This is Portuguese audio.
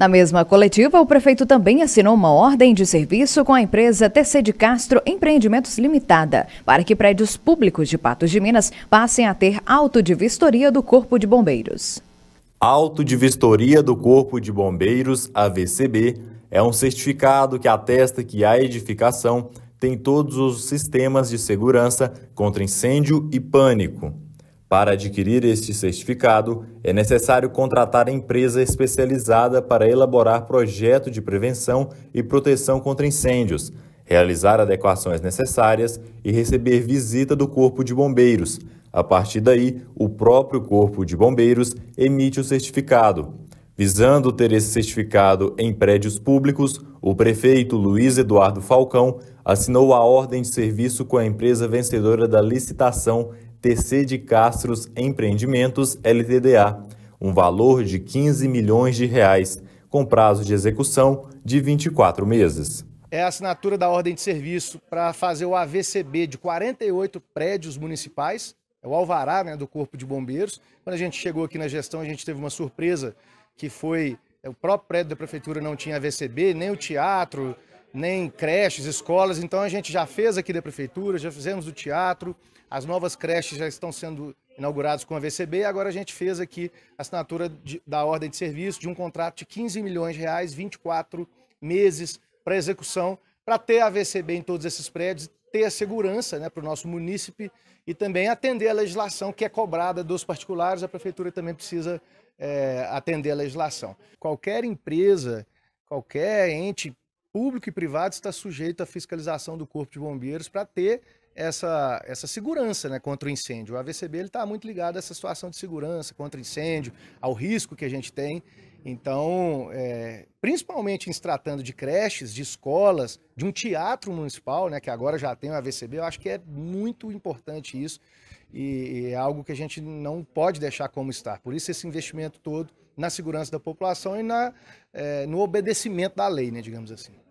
Na mesma coletiva, o prefeito também assinou uma ordem de serviço com a empresa TC de Castro Empreendimentos Limitada, para que prédios públicos de Patos de Minas passem a ter auto de vistoria do Corpo de Bombeiros. Auto de Vistoria do Corpo de Bombeiros, AVCB, é um certificado que atesta que a edificação tem todos os sistemas de segurança contra incêndio e pânico. Para adquirir este certificado, é necessário contratar empresa especializada para elaborar projeto de prevenção e proteção contra incêndios, realizar adequações necessárias e receber visita do Corpo de Bombeiros. A partir daí, o próprio Corpo de Bombeiros emite o certificado. Visando ter esse certificado em prédios públicos, o prefeito Luiz Eduardo Falcão assinou a ordem de serviço com a empresa vencedora da licitação TC de Castros Empreendimentos LTDA, um valor de 15 milhões de reais, com prazo de execução de 24 meses. É a assinatura da ordem de serviço para fazer o AVCB de 48 prédios municipais, é o alvará né, do Corpo de Bombeiros. Quando a gente chegou aqui na gestão, a gente teve uma surpresa que foi é, o próprio prédio da prefeitura não tinha AVCB, nem o teatro, nem creches, escolas. Então a gente já fez aqui da prefeitura, já fizemos o teatro, as novas creches já estão sendo inauguradas com a VCB. Agora a gente fez aqui a assinatura de, da ordem de serviço de um contrato de 15 milhões de reais, 24 meses para execução, para ter a VCB em todos esses prédios, ter a segurança né, para o nosso munícipe e também atender a legislação que é cobrada dos particulares. A prefeitura também precisa é, atender a legislação. Qualquer empresa, qualquer ente público e privado está sujeito à fiscalização do Corpo de Bombeiros para ter essa, essa segurança né, contra o incêndio. O AVCB está muito ligado a essa situação de segurança contra incêndio, ao risco que a gente tem. Então, é, principalmente em se tratando de creches, de escolas, de um teatro municipal, né, que agora já tem o AVCB, eu acho que é muito importante isso e é algo que a gente não pode deixar como está. Por isso esse investimento todo na segurança da população e na, é, no obedecimento da lei, né, digamos assim.